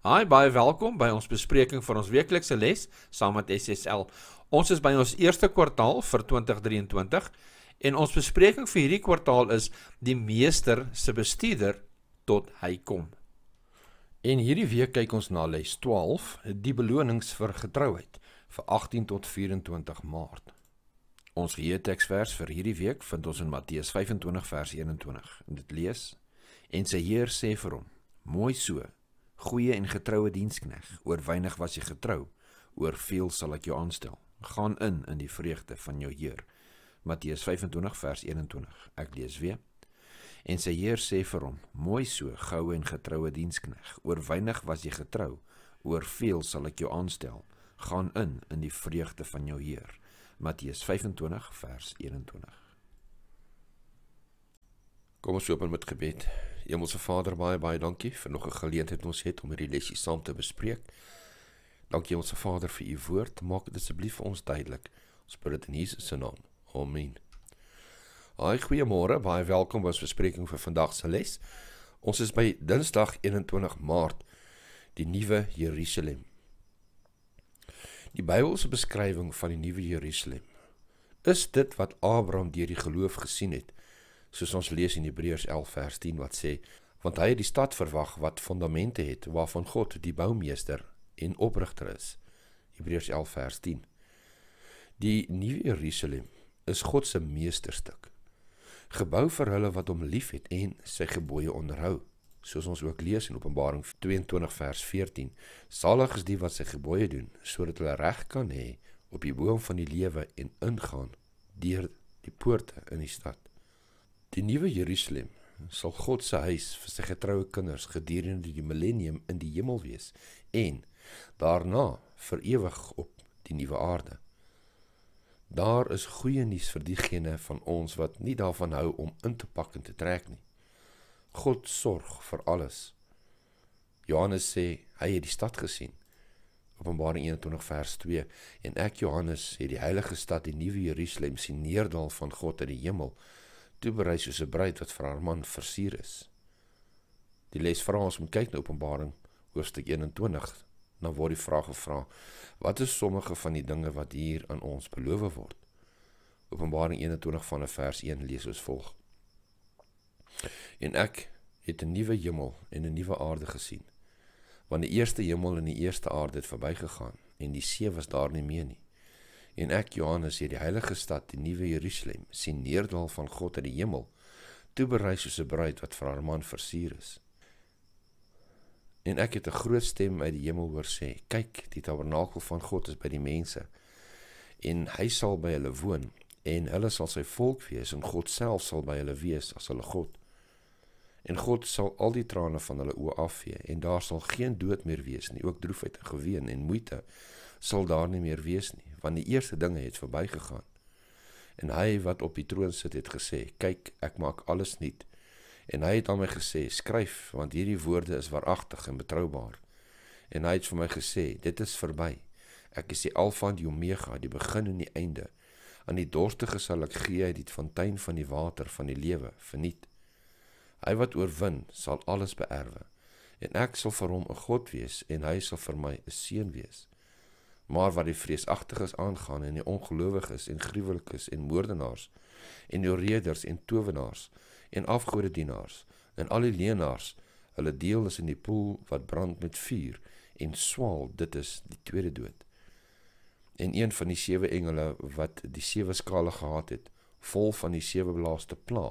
Hi, baie welkom by ons bespreking van ons weeklikse les saam met SSL. Ons is by ons eerste kwartaal vir 2023 en ons bespreking vir hierdie kwartaal is die meester se bestuurder tot hy kom. En hierdie week kyk ons na les 12, die belonings vir getrouheid vir 18 tot 24 Maart. Ons geheeteksvers vir hierdie week vind ons in Matteus 25 vers 21. En dit lees: En sy Heer sê vir hom: Mooi so, goeie en getroue dienskneg. Oor weinig was jy getrou, oor veel sal ek jou aanstel. Gaan in in die vreugde van jou Heer. Matteus 25 vers 21. Ek lees weer. En sy Heer sê vir hom: "Mooi so, goue en getroue dienskneg. Oor weinig was jy getrou, oor veel sal ek jou aanstel. Gaan in in die vreugde van jou Heer." Matteus 25 vers 21. Kom ons open met gebed. Hemelse Vader, baie baie dankie vir nog 'n geleentheid ons het om hierdie lesie saam te bespreek. Dankie ons Vader vir u woord. Maak dit asseblief vir ons duidelik. Ons bid dit in Jesus se naam. Amen. Haai, goeiemôre. Baie welkom by ons bespreking vir vandag se les. Ons is by Dinsdag 21 Maart die nuwe Jerusalem. Die Bybelse beskrywing van die nuwe Jerusalem is dit wat Abraham deur die geloof gesien het soos ons lees in Hebreërs 11 vers 10 wat sê: "Want hy het die stad verwag wat fondamente het, waarvan God die boumeester en oprigter is." Hebreërs 11 vers 10. Die nuwe Jerusalem is God se meesterstuk, gebou vir hulle wat hom liefhet en sy gebooie onderhou. Soos ons ook lees in Openbaring 22 vers 14, salig is die wat sy gebooie doen sodat hulle reg kan hê op die boom van die lewe en ingaan deur die poorte in die stad. Die nuwe Jerusalem sal God se huis vir sy getroue kinders gedurende die millennium in die hemel wees en daarna vir ewig op die nuwe aarde. Daar is goeie nuus vir diegene van ons wat nie daarvan hou om in te pak en te trek nie. God sorg vir alles. Johannes sê hy het die stad gesien. Openbaring 21 vers 2 en ek Johannes het die heilige stad die nuwe Jerusalem sien neerdal van God uit die hemel toe berei soos 'n bruid wat vir haar man versier is. Die les vra ons om kyk na Openbaring hoofstuk 21, dan word die vraag gevra: Wat is sommige van die dinge wat hier aan ons beloof word? Openbaring 21 van vers 1 lees ons volg: En ek het 'n nuwe hemel en 'n nuwe aarde gesien, want die eerste hemel en die eerste aarde het verbygegaan en die see was daar nie meer nie en ek Johannes het die heilige stad die nuwe Jerusalem sien neerdal van God uit die hemel toeberei soos 'n bruid wat vir haar man versier is en ek het 'n groot stem uit die hemel hoor sê kyk die tabernakel van God is by die mense en hy sal by hulle woon en hulle sal sy volk wees en God self sal by hulle wees as hulle God en God sal al die trane van hulle oë afvee en daar sal geen dood meer wees nie ook droefheid en geween en moeite sal daar nie meer wees nie want die eerste dinge het verbygegaan. En hy wat op die troon sit het gesê: "Kyk, ek maak alles nuut." En hy het aan my gesê: "Skryf, want hierdie woorde is waaragtig en betroubaar." En hy het vir my gesê: "Dit is verby. Ek is die Alfa en die Omega, die begin en die einde. Aan die dorstige sal ek gee uit die fontein van die water van die lewe, verniet. Hy wat oorwin, sal alles beerwe. En ek sal vir hom 'n God wees en hy sal vir my 'n seun wees." maar wat die vreesagtiges aangaan en die ongelowiges en gruwelikes en moordenaars en die reders en towenaars en afgodedienaars en al die leenaars hulle deel is in die poel wat brand met vuur en swaal dit is die tweede dood en een van die sewe engele wat die sewe skale gehad het vol van die sewe blaaste pla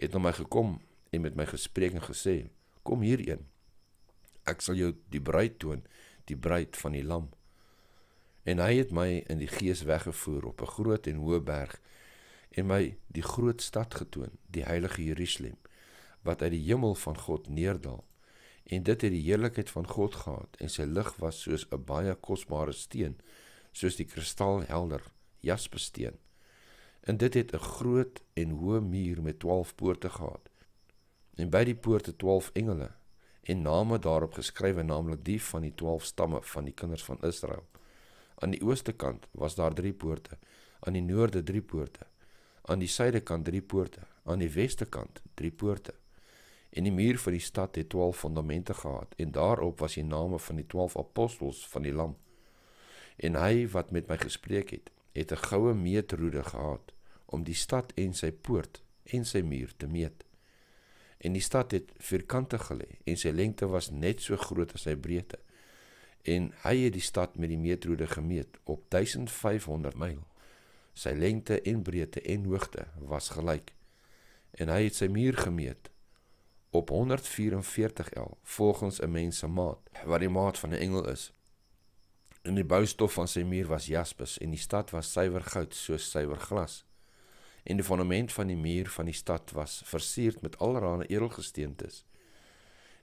het na my gekom en met my gespreek en gesê kom hierheen ek sal jou die bruid toon die bruid van die lamp en hy het my in die gees weggevoer op 'n groot en hoë berg en my die groot stad getoon, die heilige Jerusalem, wat uit die hemel van God neerdal. En dit het die heerlikheid van God gehad en sy lig was soos 'n baie kosbare steen, soos die kristalhelder jaspesteen. En dit het 'n groot en hoë muur met 12 poorte gehad. En by die poorte 12 engele en name daarop geskrywe, naamlik die van die 12 stamme van die kinders van Israel. Aan die ooste kant was daar drie poorte, aan die noorde drie poorte, aan die suide kant drie poorte, aan die weste kant drie poorte. En die muur van die stad het 12 fondamente gehad en daarop was die name van die 12 apostels van die Lam. En hy wat met my gespreek het, het 'n goue meetroede gehad om die stad en sy poort en sy muur te meet. En die stad het vierkante gelê en sy lengte was net so groot as sy breedte en hy het die stad met die metrode gemeet op 1500 myl. Sy lengte en breedte en hoogte was gelyk. En hy het sy muur gemeet op 144 L volgens 'n mens se maat wat die maat van 'n engel is. In die boustof van sy muur was jaspis en die stad was suiwer goud soos suiwer glas. En die fondament van die muur van die stad was versierd met allerlei edelgesteentes.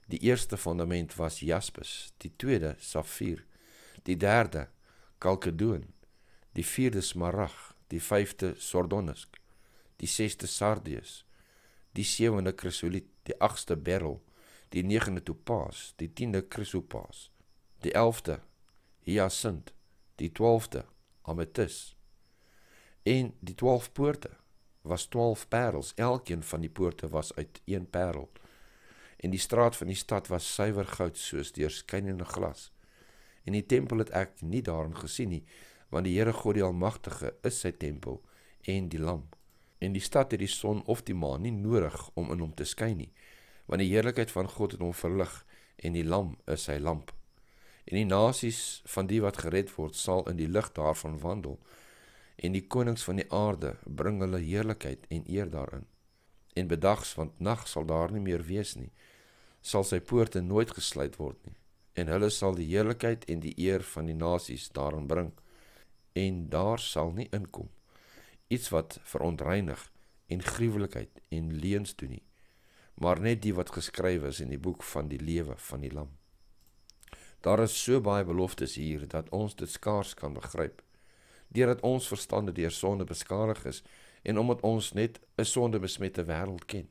Die eerste fundament was jaspis, die tweede safier, die derde kalkedoon, die vierde smarag, die vyfde sardonyx, die sesde sardius, die sewende krisoliet, die agste beryl, die negende topaas, die tiende krisopaas, die elfde hyasint, die twaalfde ametis en die 12 poorte was 12 parels elkeen van die poorte was uit een parel en die straat van die stad was suiwer goud soos deurskynende glas. En die tempel het ek nie daarin gesien nie, want die Here God die Almagtige is sy tempel en die Lam. En die stad het die son of die maan nie nodig om in hom te skyn nie, want die heerlikheid van God het hom verlig en die Lam is sy lamp. En die nasies van die wat gered word sal in die lig daarvan wandel en die konings van die aarde bring hulle heerlikheid en eer daarin en bedags want nag sal daar nie meer wees nie sal sy poorte nooit gesluit word nie en hulle sal die heerlikheid en die eer van die nasies daarin bring en daar sal nie inkom iets wat verontreinig en gruwelikheid en leuns doen nie maar net die wat geskryf is in die boek van die lewe van die lam daar is so baie beloftes hier dat ons dit skaars kan begryp deurdat ons verstande deur sonde beskadig is en omdat ons net 'n sondebesmette wêreld ken.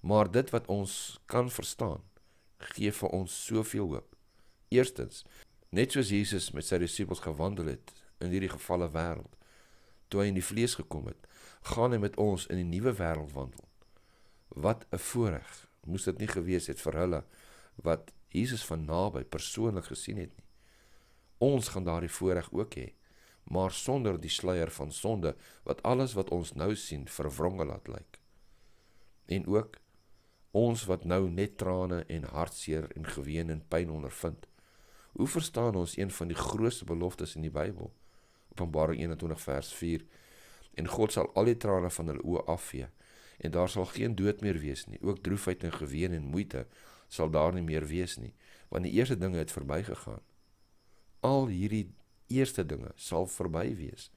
Maar dit wat ons kan verstaan, gee vir ons soveel hoop. Eerstens, net soos Jesus met sy disippels gewandel het in hierdie gevalle wêreld, toe hy in die vlees gekom het, gaan hy met ons in die nuwe wêreld wandel. Wat 'n voorreg moes dit nie gewees het vir hulle wat Jesus van naby persoonlik gesien het nie. Ons gaan daardie voorreg ook hê maar sonder die sluier van sonde wat alles wat ons nou sien verwronge laat lyk. En ook ons wat nou net trane en hartseer en geween en pyn ondervind. Hoe verstaan ons een van die grootste beloftes in die Bybel? Openbaring 21 vers 4. En God sal al die trane van hulle oë afvee en daar sal geen dood meer wees nie. Ook droefheid en geween en moeite sal daar nie meer wees nie, want die eerste dinge het verbygegaan. Al hierdie eerste dinge sal verby wees.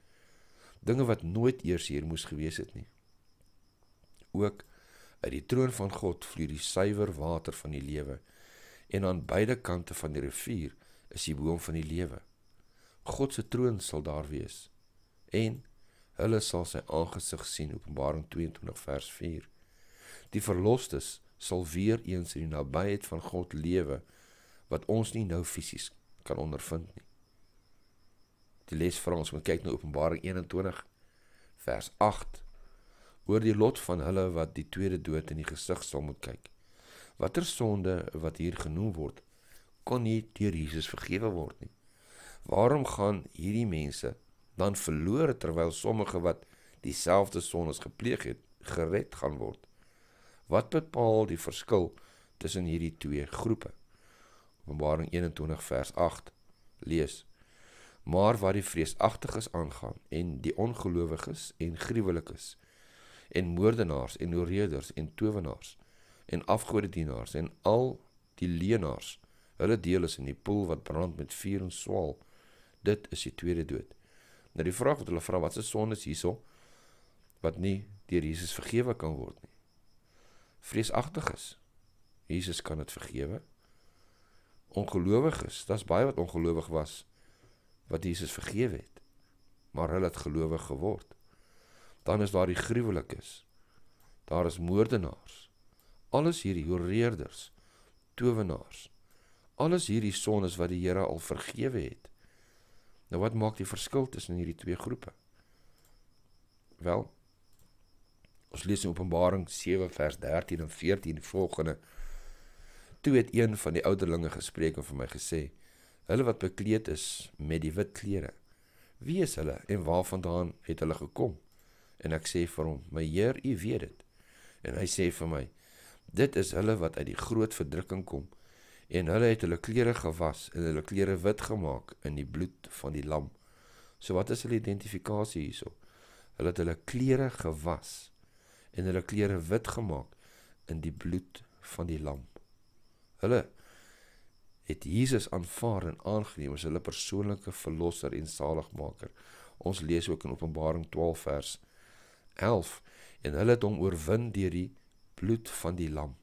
Dinge wat nooit eers hier moes gewees het nie. Ook uit die troon van God vloei die suiwer water van die lewe en aan beide kante van die rivier is die boom van die lewe. God se troon sal daar wees en hulle sal sy aangesig sien Openbaring 22 vers 4. Die verlosstes sal weer eens in die nabyheid van God lewe wat ons nie nou fisies kan ondervind nie. Die les vra ons om te kyk na Openbaring 21 vers 8 oor die lot van hulle wat die tweede dood in die gesig sal moet kyk. Watter sonde wat hier genoem word kon nie deur Jesus vergewe word nie. Waarom gaan hierdie mense dan verlore terwyl sommige wat dieselfde sondes gepleeg het gered gaan word? Wat bepaal die verskil tussen hierdie twee groepe? Openbaring 21 vers 8 lees maar wat die vreesagtiges aangaan en die ongelowiges en gruwelikes en moordenaars en oreders en towenaars en afgodedienaars en al die leenaars hulle deel is in die poel wat brand met vuur en swaal dit is die tweede dood nou die vraag wat hulle vra wat se sonde is hierso wat nie deur Jesus vergewe kan word nie vreesagtiges Jesus kan dit vergewe ongelowiges daar's baie wat ongelowig was wat Jesus vergewe het, maar hulle het gelowig geword. Dan is daar die gruwelikes. Daar is moordenaars. Alles hierdie horeerders, towenaars. Alles hierdie sones wat die Here al vergewe het. Nou wat maak die verskil tussen hierdie twee groepe? Wel, ons lees in Openbaring 7 vers 13 en 14 volgende: Toe het een van die ouderlinge gespreek en vir my gesê: hulle wat bekleed is met die wit klere. Wie is hulle en waarvandaan het hulle gekom? En ek sê vir hom: "My Heer, U weet dit." En hy sê vir my: "Dit is hulle wat uit die groot verdrukking kom en hulle het hulle klere gewas en hulle klere wit gemaak in die bloed van die lam." So wat is hulle identifikasie hierso? Hulle het hulle klere gewas en hulle klere wit gemaak in die bloed van die lam. Hulle het Jesus aanvaar en aangeneem as hulle persoonlike verlosser en saligmaker. Ons lees ook in Openbaring 12 vers 11 en hulle het hom oorwin deur die bloed van die lam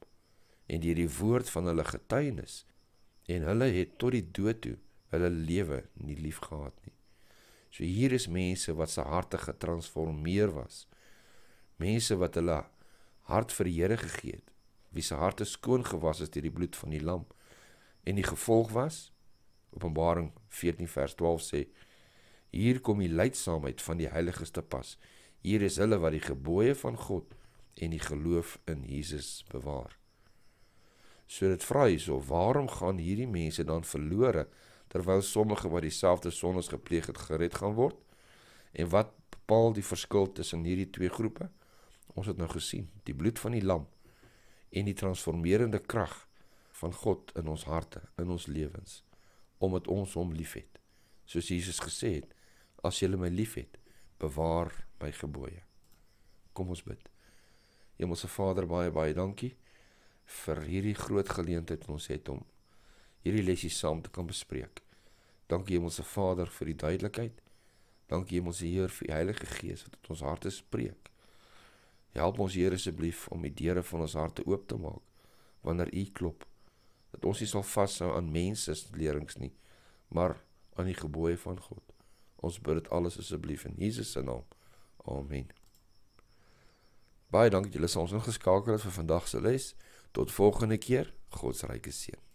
en deur die woord van hulle getuienis en hulle het tot die dood toe hulle lewe nie liefgehad nie. So hier is mense wat se harte getransformeer was. Mense wat hulle hart vir die Here gegee het, wie se harte skoon gewas is deur die bloed van die lam. En die gevolg was Openbaring 14 vers 12 sê: Hier kom die leidsaamheid van die heiliges te pas. Hier is hulle wat die gebooie van God en die geloof in Jesus bewaar. So dit vra hyso, waarom gaan hierdie mense dan verlore terwyl sommige wat dieselfde sondes gepleeg het gered gaan word? En wat bepaal die verskil tussen hierdie twee groepe? Ons het nou gesien, die bloed van die lam en die transformerende krag van God in ons harte, in ons lewens, omdat ons hom liefhet. Soos Jesus gesê het, as jy my liefhet, bewaar my gebooie. Kom ons bid. Hemelse Vader, baie baie dankie vir hierdie groot geleentheid wat ons het om hierdie lesse saam te kan bespreek. Dankie Hemelse Vader vir die duidelikheid. Dankie Hemelse Heer vir die Heilige Gees wat tot ons harte spreek. Help ons Here asseblief om die deure van ons harte oop te maak wanneer U klop dat ons nie sal vashou aan mense se leerings nie, maar aan die gebooie van God. Ons bid dit alles asseblief in Jesus se naam. Amen. Baie dankie dat julle ons ingeskakel het vir vandag se les. Tot volgende keer. God se ryke seën.